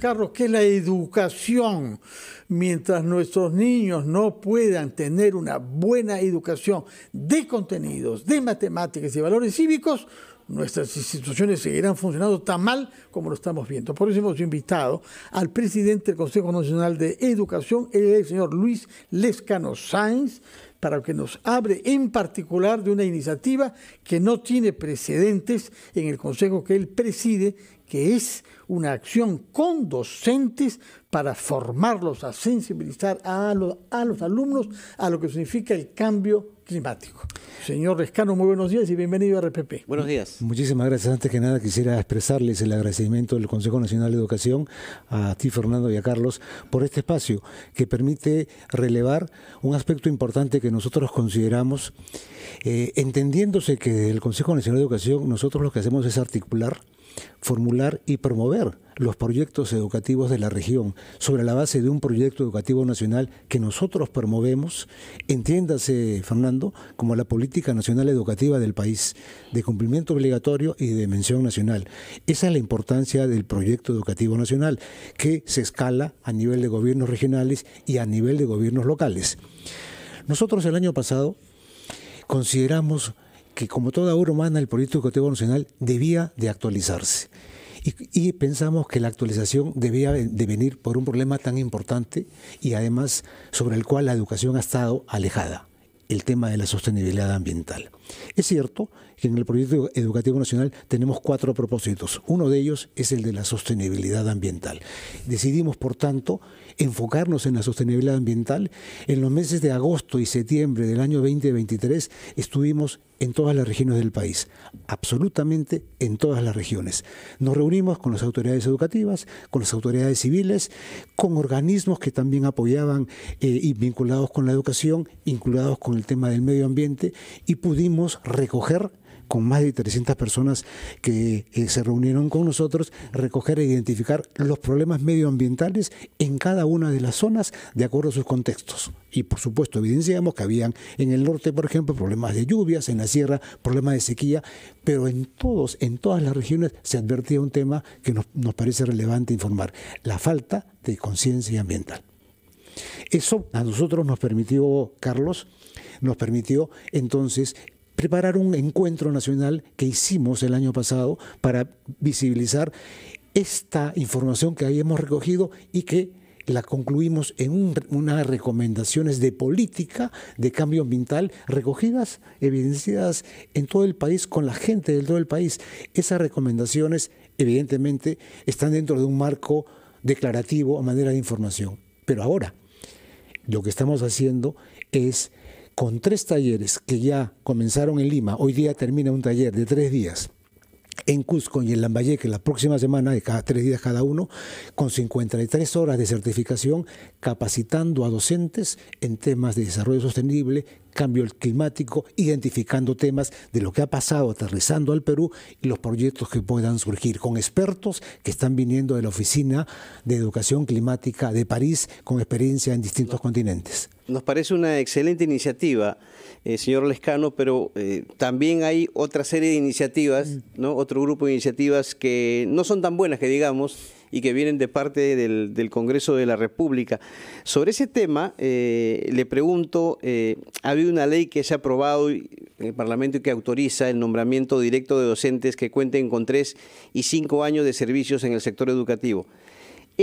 Carlos, que la educación, mientras nuestros niños no puedan tener una buena educación de contenidos, de matemáticas y valores cívicos, nuestras instituciones seguirán funcionando tan mal como lo estamos viendo. Por eso hemos invitado al presidente del Consejo Nacional de Educación, el señor Luis Lescano Sainz, para que nos abre en particular de una iniciativa que no tiene precedentes en el Consejo que él preside, que es una acción con docentes para formarlos, a sensibilizar a los, a los alumnos a lo que significa el cambio climático. Señor Rescano, muy buenos días y bienvenido a RPP. Buenos días. Muchísimas gracias. Antes que nada quisiera expresarles el agradecimiento del Consejo Nacional de Educación, a ti Fernando y a Carlos, por este espacio que permite relevar un aspecto importante que nosotros consideramos, eh, entendiéndose que el Consejo Nacional de Educación, nosotros lo que hacemos es articular, formular y promover los proyectos educativos de la región sobre la base de un proyecto educativo nacional que nosotros promovemos, entiéndase, Fernando, como la política nacional educativa del país, de cumplimiento obligatorio y de dimensión nacional. Esa es la importancia del proyecto educativo nacional, que se escala a nivel de gobiernos regionales y a nivel de gobiernos locales. Nosotros el año pasado consideramos que como toda obra humana el proyecto educativo nacional debía de actualizarse. Y, y, pensamos que la actualización debía de venir por un problema tan importante y además sobre el cual la educación ha estado alejada, el tema de la sostenibilidad ambiental. Es cierto que en el proyecto educativo nacional tenemos cuatro propósitos. Uno de ellos es el de la sostenibilidad ambiental. Decidimos, por tanto, enfocarnos en la sostenibilidad ambiental. En los meses de agosto y septiembre del año 2023 estuvimos en todas las regiones del país, absolutamente en todas las regiones. Nos reunimos con las autoridades educativas, con las autoridades civiles, con organismos que también apoyaban eh, y vinculados con la educación, vinculados con el tema del medio ambiente y pudimos recoger con más de 300 personas que eh, se reunieron con nosotros, recoger e identificar los problemas medioambientales en cada una de las zonas de acuerdo a sus contextos. Y por supuesto evidenciamos que habían en el norte, por ejemplo, problemas de lluvias, en la sierra problemas de sequía, pero en todos, en todas las regiones se advertía un tema que nos, nos parece relevante informar, la falta de conciencia ambiental. Eso a nosotros nos permitió, Carlos, nos permitió entonces preparar un encuentro nacional que hicimos el año pasado para visibilizar esta información que habíamos recogido y que la concluimos en unas recomendaciones de política de cambio ambiental recogidas, evidenciadas en todo el país con la gente de todo el país. Esas recomendaciones, evidentemente, están dentro de un marco declarativo a manera de información. Pero ahora, lo que estamos haciendo es con tres talleres que ya comenzaron en Lima, hoy día termina un taller de tres días en Cusco y en Lambayeque la próxima semana, de cada tres días cada uno, con 53 horas de certificación, capacitando a docentes en temas de desarrollo sostenible, cambio climático, identificando temas de lo que ha pasado aterrizando al Perú y los proyectos que puedan surgir, con expertos que están viniendo de la Oficina de Educación Climática de París, con experiencia en distintos continentes. Nos parece una excelente iniciativa, eh, señor Lescano, pero eh, también hay otra serie de iniciativas, ¿no? otro grupo de iniciativas que no son tan buenas, que digamos, y que vienen de parte del, Congreso de la República. Sobre ese tema, eh, le pregunto, ha habido una ley que se ha aprobado en el Parlamento y que autoriza el nombramiento directo de docentes que cuenten con tres y cinco años de servicios en el sector educativo.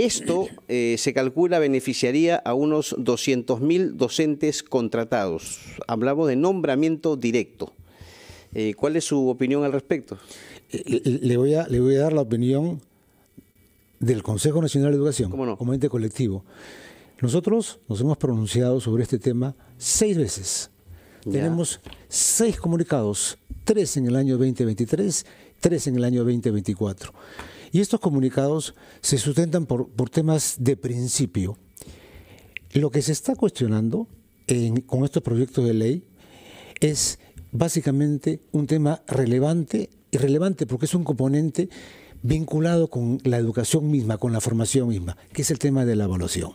Esto eh, se calcula beneficiaría a unos 200.000 docentes contratados. Hablamos de nombramiento directo. Eh, ¿Cuál es su opinión al respecto? Eh, le voy, a, dar la opinión del Consejo Nacional de Educación como ente colectivo. Nosotros nos hemos pronunciado sobre este tema seis veces. Tenemos seis comunicados, tres en el año 2023, tres en el año 2024. Y estos comunicados se sustentan por, temas de principio. Lo que se está cuestionando con estos proyectos de ley es básicamente un tema relevante, y relevante porque es un componente vinculado con la educación misma, con la formación misma, que es el tema de la evaluación.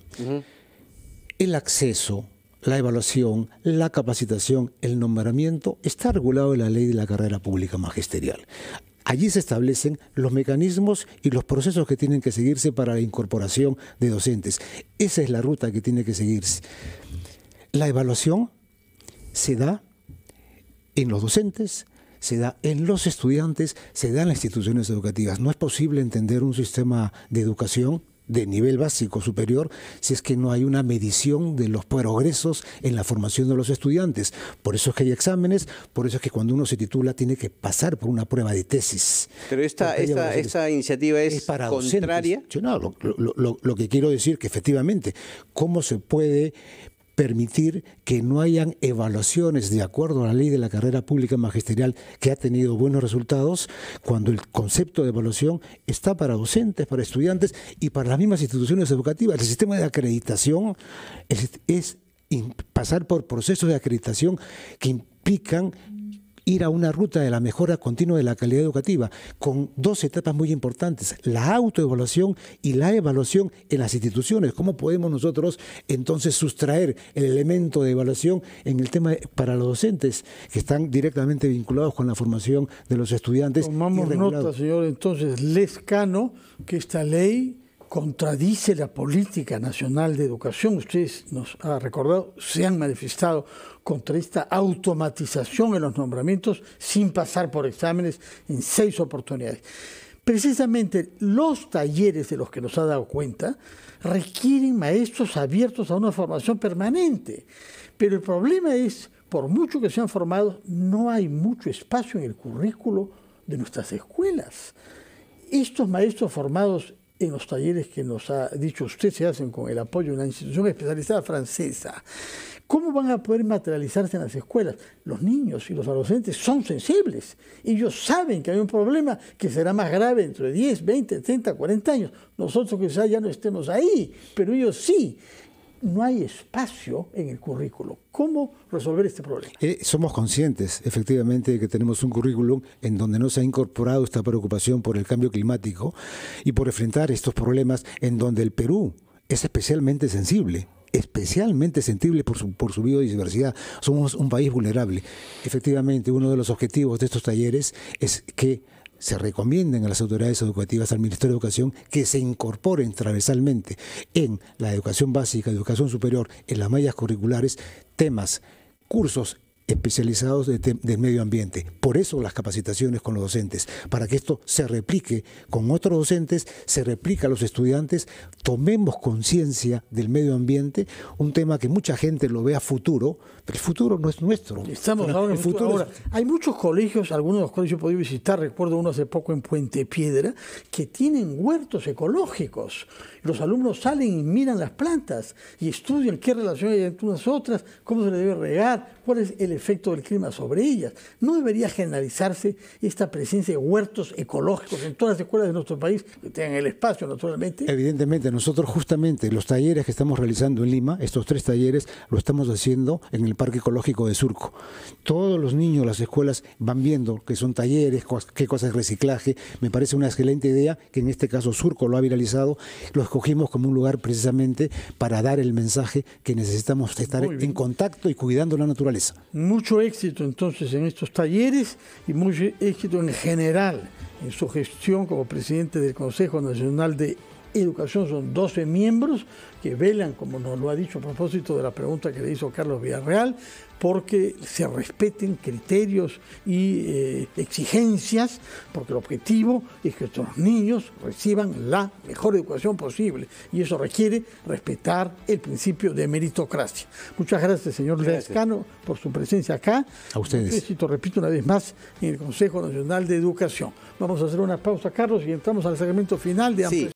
El acceso, la evaluación, la capacitación, el nombramiento está regulado en la ley de la carrera pública magisterial. Allí se establecen los mecanismos y los procesos que tienen que seguirse para la incorporación de docentes. Esa es la ruta que tiene que seguirse. La evaluación se da en los docentes, se da en los estudiantes, se da en las instituciones educativas. No es posible entender un sistema de educación de nivel básico superior si es que no hay una medición de los progresos en la formación de los estudiantes. Por eso es que hay exámenes, por eso es que cuando uno se titula tiene que pasar por una prueba de tesis. Pero esta, esta, iniciativa es, para contraria. no, lo, lo, que quiero decir que efectivamente, ¿cómo se puede permitir que no hayan evaluaciones de acuerdo a la ley de la carrera pública magisterial que ha tenido buenos resultados cuando el concepto de evaluación está para docentes, para estudiantes y para las mismas instituciones educativas. El sistema de acreditación es, pasar por procesos de acreditación que implican ir a una ruta de la mejora continua de la calidad educativa, con dos etapas muy importantes, la autoevaluación y la evaluación en las instituciones. ¿Cómo podemos nosotros entonces sustraer el elemento de evaluación en el tema para los docentes que están directamente vinculados con la formación de los estudiantes? Tomamos nota, señor, entonces, lescano que esta ley contradice la política nacional de educación, ustedes nos ha recordado, se han manifestado contra esta automatización en los nombramientos sin pasar por exámenes en seis oportunidades. Precisamente los talleres de los que nos ha dado cuenta requieren maestros abiertos a una formación permanente, pero el problema es, por mucho que sean formados, no hay mucho espacio en el currículo de nuestras escuelas. Estos maestros formados en los talleres que nos ha dicho usted se hacen con el apoyo de una institución especializada francesa. ¿Cómo van a poder materializarse en las escuelas? Los niños y los adolescentes son sensibles. Ellos saben que hay un problema que será más grave entre de 10, 20, 30, 40 años. Nosotros quizás ya no estemos ahí, pero ellos sí no hay espacio en el currículo. ¿Cómo resolver este problema? Eh, somos conscientes, efectivamente, de que tenemos un currículum en donde no se ha incorporado esta preocupación por el cambio climático y por enfrentar estos problemas en donde el Perú es especialmente sensible especialmente sensible por su, por su biodiversidad. Somos un país vulnerable. Efectivamente, uno de los objetivos de estos talleres es que se recomienden a las autoridades educativas, al Ministerio de Educación, que se incorporen transversalmente en la educación básica, educación superior, en las mallas curriculares, temas, cursos especializados del medio ambiente. Por eso las capacitaciones con los docentes, para que esto se replique con otros docentes, se replique a los estudiantes, tomemos conciencia del medio ambiente, un tema que mucha gente lo ve a futuro, pero el futuro no es nuestro. Estamos ahora en futuro. hay muchos colegios, algunos de los cuales yo he podido visitar, recuerdo uno hace poco en Puente Piedra, que tienen huertos ecológicos. Los alumnos salen y miran las plantas y estudian qué relación hay entre unas otras, cómo se le debe regar, cuál es el efecto efecto del clima sobre ellas. No debería generalizarse esta presencia de huertos ecológicos en todas las escuelas de nuestro país, que tengan el espacio, naturalmente. Evidentemente, nosotros justamente los talleres que estamos realizando en Lima, estos tres talleres, lo estamos haciendo en el Parque Ecológico de Surco. Todos los niños, las escuelas van viendo que son talleres, qué cosa es reciclaje. Me parece una excelente idea que en este caso Surco lo ha viralizado. Lo escogimos como un lugar precisamente para dar el mensaje que necesitamos estar en contacto y cuidando la naturaleza mucho éxito entonces en estos talleres y mucho éxito en general en su gestión como presidente del Consejo Nacional de Educación son 12 miembros que velan, como nos lo ha dicho a propósito de la pregunta que le hizo Carlos Villarreal, porque se respeten criterios y eh, exigencias, porque el objetivo es que nuestros niños reciban la mejor educación posible y eso requiere respetar el principio de meritocracia. Muchas gracias, señor Lescano, por su presencia acá. A ustedes. Éxito, repito una vez más, en el Consejo Nacional de Educación. Vamos a hacer una pausa, Carlos, y entramos al segmento final de amplio.